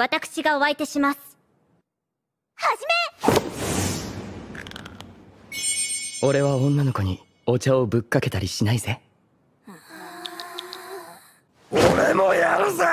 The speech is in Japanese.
私がお相手しますはじめ俺は女の子にお茶をぶっかけたりしないぜ俺もやるぜ